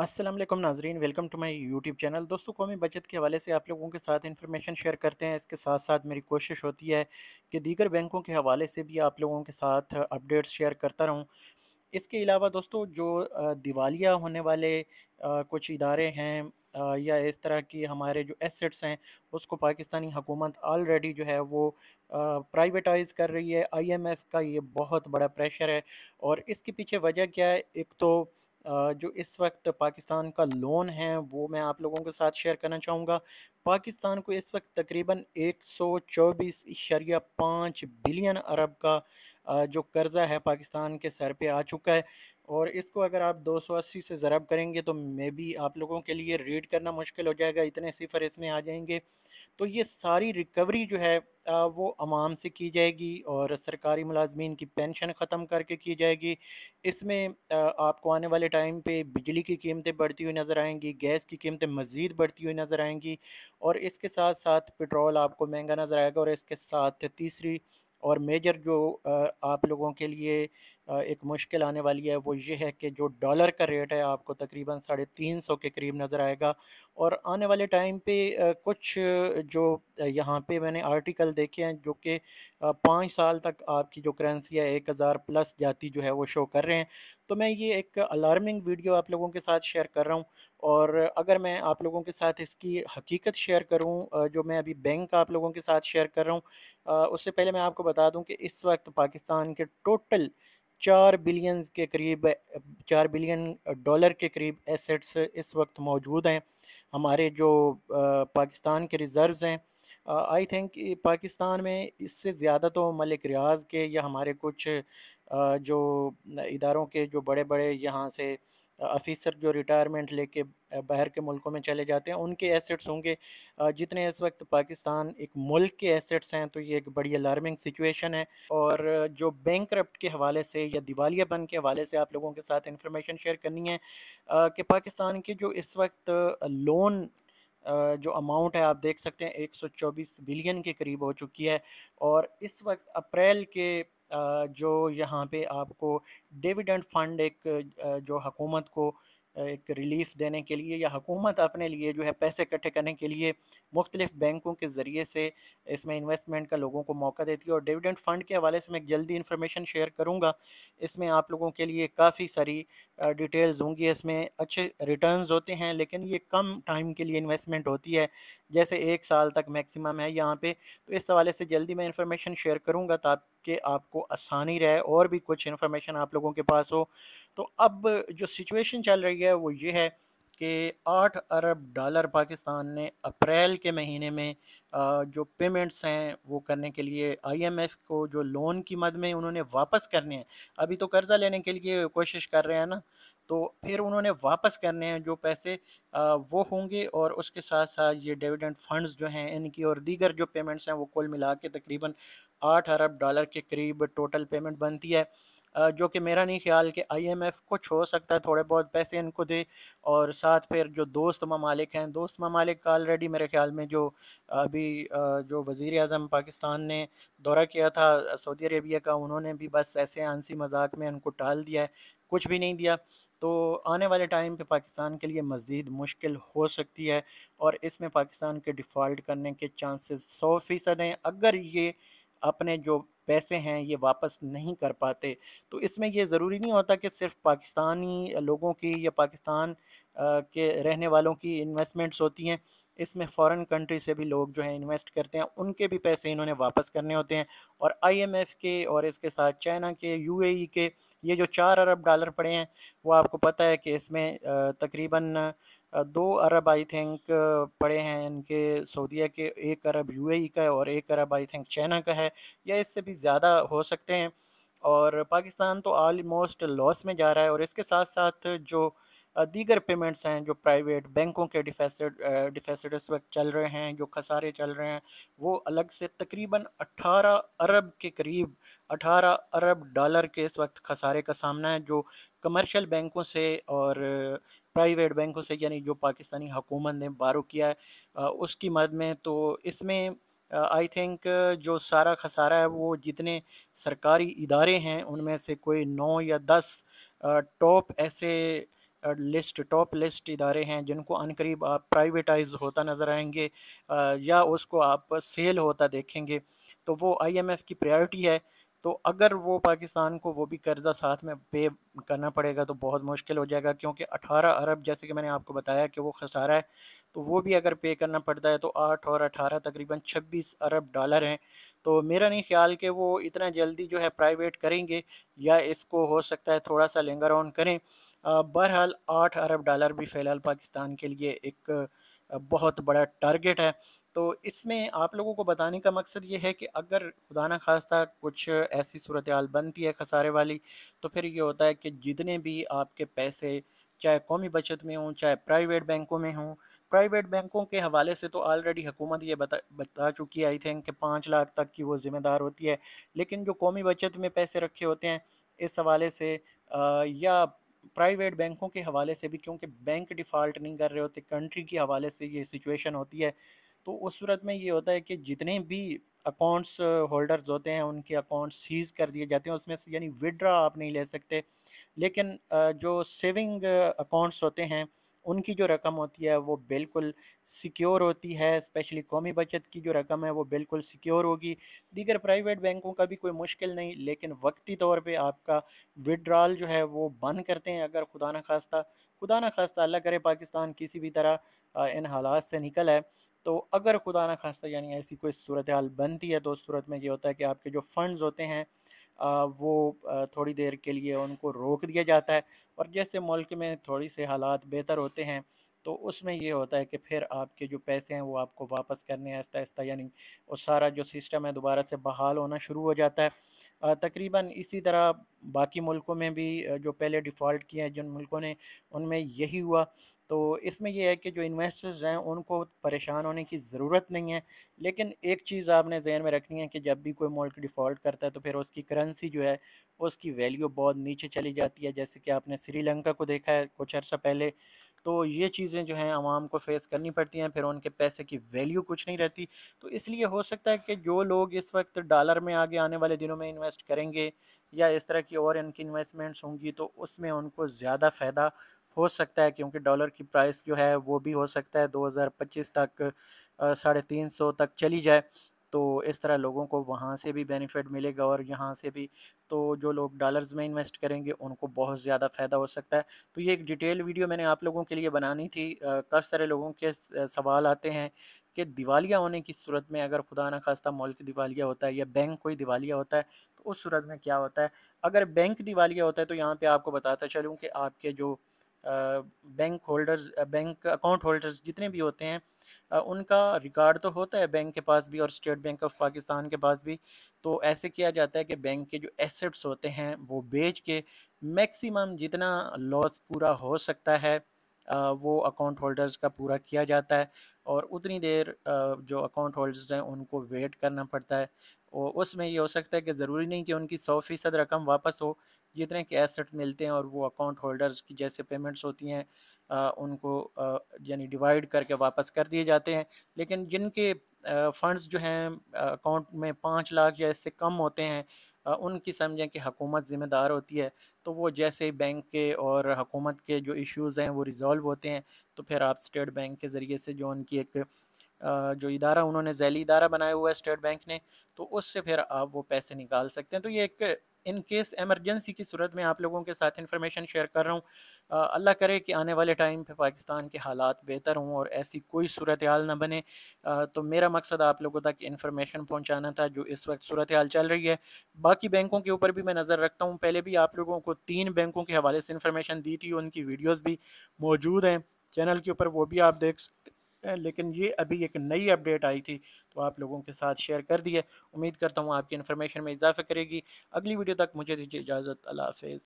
असलम नाजरीन welcome to my YouTube channel दोस्तों कौमी बचत के हवाले से आप लोगों के साथ इन्फॉर्मेशन शेयर करते हैं इसके साथ साथ मेरी कोशिश होती है कि दीगर बैंकों के हवाले से भी आप लोगों के साथ अपडेट्स शेयर करता रहूं इसके अलावा दोस्तों जो दिवालिया होने वाले कुछ इदारे हैं या इस तरह की हमारे जो एसेट्स हैं उसको पाकिस्तानी हुकूमत ऑलरेडी जो है वो प्राइवेटाइज़ कर रही है आईएमएफ का ये बहुत बड़ा प्रेशर है और इसके पीछे वजह क्या है एक तो जो इस वक्त पाकिस्तान का लोन है वो मैं आप लोगों के साथ शेयर करना चाहूँगा पाकिस्तान को इस वक्त तकरीबन एक सौ चौबीस शरिया पाँच बिलियन अरब का जो कर्ज़ा है पाकिस्तान के सर पे आ चुका है और इसको अगर आप 280 से ज़रब करेंगे तो मे बी आप लोगों के लिए रीड करना मुश्किल हो जाएगा इतने सिफर इसमें आ जाएंगे तो ये सारी रिकवरी जो है वो आवाम से की जाएगी और सरकारी मुलाजमीन की पेंशन ख़त्म करके की जाएगी इसमें आपको आने वाले टाइम पे बिजली की कीमतें बढ़ती हुई नज़र आएंगी गैस की कीमतें मज़ीद बढ़ती हुई नज़र आएंगी और इसके साथ साथ पेट्रोल आपको महंगा नज़र आएगा और इसके साथ तीसरी और मेजर जो आप लोगों के लिए एक मुश्किल आने वाली है वो ये है कि जो डॉलर का रेट है आपको तकरीबन साढ़े तीन सौ के करीब नज़र आएगा और आने वाले टाइम पे कुछ जो यहाँ पे मैंने आर्टिकल देखे हैं जो कि पाँच साल तक आपकी जो करेंसी है एक हज़ार प्लस जाती जो है वो शो कर रहे हैं तो मैं ये एक अलार्मिंग वीडियो आप लोगों के साथ शेयर कर रहा हूँ और अगर मैं आप लोगों के साथ इसकी हकीकत शेयर करूँ जो मैं अभी बैंक आप लोगों के साथ शेयर कर रहा हूँ उससे पहले मैं आपको बता दूँ कि इस वक्त पाकिस्तान के टोटल चार बिलियन के करीब चार बिलियन डॉलर के करीब एसेट्स इस वक्त मौजूद हैं हमारे जो पाकिस्तान के रिज़र्व्स हैं आई थिंक पाकिस्तान में इससे ज़्यादा तो मलिक रियाज के या हमारे कुछ जो इदारों के जो बड़े बड़े यहाँ से अफिसर जो रिटायरमेंट लेके बाहर के मुल्कों में चले जाते हैं उनके एसेट्स होंगे जितने इस वक्त पाकिस्तान एक मुल्क के एसेट्स हैं तो ये एक बड़ी अलार्मिंग सिचुएशन है और जो बैंक के हवाले से या दिवालिया बन के हवाले से आप लोगों के साथ इंफॉर्मेशन शेयर करनी है कि पाकिस्तान के जो इस वक्त लोन जो अमाउंट है आप देख सकते हैं 124 बिलियन के करीब हो चुकी है और इस वक्त अप्रैल के जो यहाँ पे आपको डिविडेंड फंड एक जो हकूमत को एक रिलीफ देने के लिए या हकूमत अपने लिए जो है पैसे इकट्ठे करने के लिए मुख्तलिफ बैंकों के ज़रिए से इसमें इन्वेस्टमेंट का लोगों को मौका देती है और डिविडेंड फ़ंड के हवाले से मैं जल्दी इन्फॉर्मेशन शेयर करूँगा इसमें आप लोगों के लिए काफ़ी सारी डिटेल्स होंगी इसमें अच्छे रिटर्न होते हैं लेकिन ये कम टाइम के लिए इन्वेस्टमेंट होती है जैसे एक साल तक मैक्सिमम है यहाँ पर तो इस हवाले से जल्दी मैं इन्फॉर्मेशन शेयर करूँगा तो आप कि आपको आसानी रहे और भी कुछ इन्फॉर्मेशन आप लोगों के पास हो तो अब जो सिचुएशन चल रही है वो ये है कि आठ अरब डॉलर पाकिस्तान ने अप्रैल के महीने में जो पेमेंट्स हैं वो करने के लिए आईएमएफ को जो लोन की मद में उन्होंने वापस करने हैं अभी तो कर्ज़ा लेने के लिए कोशिश कर रहे हैं ना तो फिर उन्होंने वापस करने हैं जो पैसे वो होंगे और उसके साथ साथ ये डिविडेंड फंड्स जो हैं इनकी और दीगर जो पेमेंट्स हैं वो कुल मिला के तकरीबन आठ अरब डॉलर के करीब टोटल पेमेंट बनती है जो कि मेरा नहीं ख्याल कि आईएमएफ कुछ हो सकता है थोड़े बहुत पैसे इनको दे और साथ फिर जो दोस्त ममालिक हैं दोस्त ममालिक का ऑलरेडी मेरे ख्याल में जो अभी जो वज़ी अजम पाकिस्तान ने दौरा किया था सऊदी अरेबिया का उन्होंने भी बस ऐसे आंसी मजाक में उनको टाल दिया है कुछ भी नहीं दिया तो आने वाले टाइम पे पाकिस्तान के लिए मज़ीद मुश्किल हो सकती है और इसमें पाकिस्तान के डिफ़ॉल्ट करने के चांसेस सौ फ़ीसद हैं अगर ये अपने जो पैसे हैं ये वापस नहीं कर पाते तो इसमें ये ज़रूरी नहीं होता कि सिर्फ पाकिस्तानी लोगों की या पाकिस्तान के रहने वालों की इन्वेस्टमेंट्स होती हैं इसमें फ़ॉरेन कंट्री से भी लोग जो हैं इन्वेस्ट करते हैं उनके भी पैसे इन्होंने वापस करने होते हैं और आईएमएफ के और इसके साथ चाइना के यूएई के ये जो चार अरब डॉलर पड़े हैं वो आपको पता है कि इसमें तकरीबन दो अरब आई थिंक पड़े हैं इनके सऊदीया के एक अरब यूएई का है और एक अरब आई थिंक चाइना का है या इससे भी ज़्यादा हो सकते हैं और पाकिस्तान तो आलमोस्ट लॉस में जा रहा है और इसके साथ साथ जो दीगर पेमेंट्स हैं जो प्राइवेट बैंकों के डिफेसिट डिफेसिट इस वक्त चल रहे हैं जो खसारे चल रहे हैं वो अलग से तकरीबन 18 अरब के करीब 18 अरब डॉलर के इस वक्त खसारे का सामना है जो कमर्शियल बैंकों से और प्राइवेट बैंकों से यानी जो पाकिस्तानी हुकूमत ने बारो किया है उसकी मद में तो इसमें आई थिंक जो सारा खसारा है वो जितने सरकारी इदारे हैं उनमें से कोई नौ या दस टॉप ऐसे लिस्ट टॉप लिस्ट इदारे हैं जिनको अनकरीब आप प्राइवेटाइज होता नज़र आएंगे या उसको आप सेल होता देखेंगे तो वो आईएमएफ की प्रायोरिटी है तो अगर वो पाकिस्तान को वो भी कर्ज़ा साथ में पे करना पड़ेगा तो बहुत मुश्किल हो जाएगा क्योंकि 18 अरब जैसे कि मैंने आपको बताया कि वो खसारा है तो वो भी अगर पे करना पड़ता है तो 8 और 18 तकरीबन 26 अरब डॉलर हैं तो मेरा नहीं ख्याल कि वो इतना जल्दी जो है प्राइवेट करेंगे या इसको हो सकता है थोड़ा सा लेंगर ऑन करें बहरहाल आठ अरब डॉलर भी फ़िलहाल पाकिस्तान के लिए एक बहुत बड़ा टारगेट है तो इसमें आप लोगों को बताने का मकसद ये है कि अगर खुदा ना खास्ता कुछ ऐसी सूरत हाल बनती है खसारे वाली तो फिर ये होता है कि जितने भी आपके पैसे चाहे कौमी बचत में हों चाहे प्राइवेट बैंकों में हों प्राइवेट बैंकों के हवाले से तो ऑलरेडी हुकूमत ये बता बता चुकी है आई थिंक कि पाँच लाख तक की वो ज़िम्मेदार होती है लेकिन जो कौमी बचत में पैसे रखे होते हैं इस हवाले से आ, या प्राइवेट बैंकों के हवाले से भी क्योंकि बैंक डिफ़ाल्ट नहीं कर रहे होते कंट्री के हवाले से ये सिचुएशन होती है तो उस सूरत में ये होता है कि जितने भी अकाउंट्स होल्डर्स होते हैं उनके अकाउंट सीज कर दिए जाते हैं उसमें से यानी विड्रा आप नहीं ले सकते लेकिन जो सेविंग अकाउंट्स होते हैं उनकी जो रकम होती है वो बिल्कुल सिक्योर होती है स्पेशली कौमी बचत की जो रकम है वो बिल्कुल सिक्योर होगी दीगर प्राइवेट बैंकों का भी कोई मुश्किल नहीं लेकिन वक्ती तौर पे आपका विड्रॉल जो है वो बंद करते हैं अगर खुदा न खास्ता खुदा न खास्ता अल्लाह करे पाकिस्तान किसी भी तरह इन हालात से निकल है तो अगर खुदा न खास्ता यानी ऐसी कोई सूरत हाल बनती है तो उस सूरत में ये होता है कि आपके जो फंड्स होते हैं वो थोड़ी देर के लिए उनको रोक दिया जाता है और जैसे मुल्क में थोड़ी से हालात बेहतर होते हैं तो उसमें ये होता है कि फिर आपके जो पैसे हैं वो आपको वापस करने आहिस्ता आहिस्ता यानी वो सारा जो सिस्टम है दोबारा से बहाल होना शुरू हो जाता है तकरीबन इसी तरह बाकी मुल्कों में भी जो पहले डिफ़ॉल्ट किए हैं जिन मुल्कों ने उनमें यही हुआ तो इसमें यह है कि जो इन्वेस्टर्स हैं उनको परेशान होने की ज़रूरत नहीं है लेकिन एक चीज़ आपने जहन में रखनी है कि जब भी कोई मुल्क डिफ़ॉल्ट करता है तो फिर उसकी करेंसी जो है उसकी वैल्यू बहुत नीचे चली जाती है जैसे कि आपने श्रीलंका को देखा है कुछ अर्सा पहले तो ये चीज़ें जो हैं आवाम को फेस करनी पड़ती हैं फिर उनके पैसे की वैल्यू कुछ नहीं रहती तो इसलिए हो सकता है कि जो लोग इस वक्त डॉलर में आगे आने वाले दिनों में इन्वेस्ट करेंगे या इस तरह की और इनकी इन्वेस्टमेंट्स होंगी तो उसमें उनको ज़्यादा फ़ायदा हो सकता है क्योंकि डॉलर की प्राइस जो है वो भी हो सकता है 2025 तक साढ़े तीन सौ तक चली जाए तो इस तरह लोगों को वहाँ से भी बेनिफिट मिलेगा और यहाँ से भी तो जो लोग डॉलर्स में इन्वेस्ट करेंगे उनको बहुत ज़्यादा फ़ायदा हो सकता है तो ये एक डिटेल वीडियो मैंने आप लोगों के लिए बनानी थी काफ़ी सारे लोगों के सवाल आते हैं कि दिवालिया होने की सूरत में अगर खुदा न खास्ता की दिवालिया होता है या बैंक कोई दिवालिया होता है तो उस सूरत में क्या होता है अगर बैंक दिवालिया होता है तो यहाँ पर आपको बताता चलूँ कि आपके जो bank holders bank account holders जितने भी होते हैं उनका रिकॉर्ड तो होता है बैंक के पास भी और स्टेट बैंक ऑफ पाकिस्तान के पास भी तो ऐसे किया जाता है कि बैंक के जो एसेट्स होते हैं वो बेच के मैक्सिमम जितना लॉस पूरा हो सकता है वो अकाउंट होल्डर्स का पूरा किया जाता है और उतनी देर जो अकाउंट होल्डर्स हैं उनको वेट करना पड़ता है और उसमें ये हो सकता है कि ज़रूरी नहीं कि उनकी सौ फ़ीसद रकम वापस हो जितने के एसेट मिलते हैं और वो अकाउंट होल्डर्स की जैसे पेमेंट्स होती हैं उनको यानी डिवाइड करके वापस कर दिए जाते हैं लेकिन जिनके फ़ंड्स जो हैं अकाउंट में पाँच लाख या इससे कम होते हैं उनकी समझें कि हकूमत ज़िम्मेदार होती है तो वो जैसे ही बैंक के और हकूमत के जो इश्यूज़ हैं वो रिज़ॉल्व होते हैं तो फिर आप स्टेट बैंक के ज़रिए से जो उनकी एक जो इदारा उन्होंने जैली इदारा बनाया हुआ है स्टेट बैंक ने तो उससे फिर आप वो पैसे निकाल सकते हैं तो ये एक इन केस एमरजेंसी की सूरत में आप लोगों के साथ इन्फॉर्मेशन शेयर कर रहा हूँ अल्लाह करे कि आने वाले टाइम पे पाकिस्तान के हालात बेहतर हों और ऐसी कोई सूरत हाल ना बने आ, तो मेरा मकसद आप लोगों तक इन्फॉर्मेशन पहुँचाना था जो इस वक्त सूरत हाल चल रही है बाकी बैंकों के ऊपर भी मैं नज़र रखता हूँ पहले भी आप लोगों को तीन बैंकों के हवाले से इन्फॉर्मेशन दी थी उनकी वीडियोज़ भी मौजूद हैं चैनल के ऊपर वो भी आप देख सकते लेकिन ये अभी एक नई अपडेट आई थी तो आप लोगों के साथ शेयर कर दिया उम्मीद करता हूँ आपकी इन्फॉर्मेशन में इजाफा करेगी अगली वीडियो तक मुझे दीजिए इजाज़त अल्लाह हाफ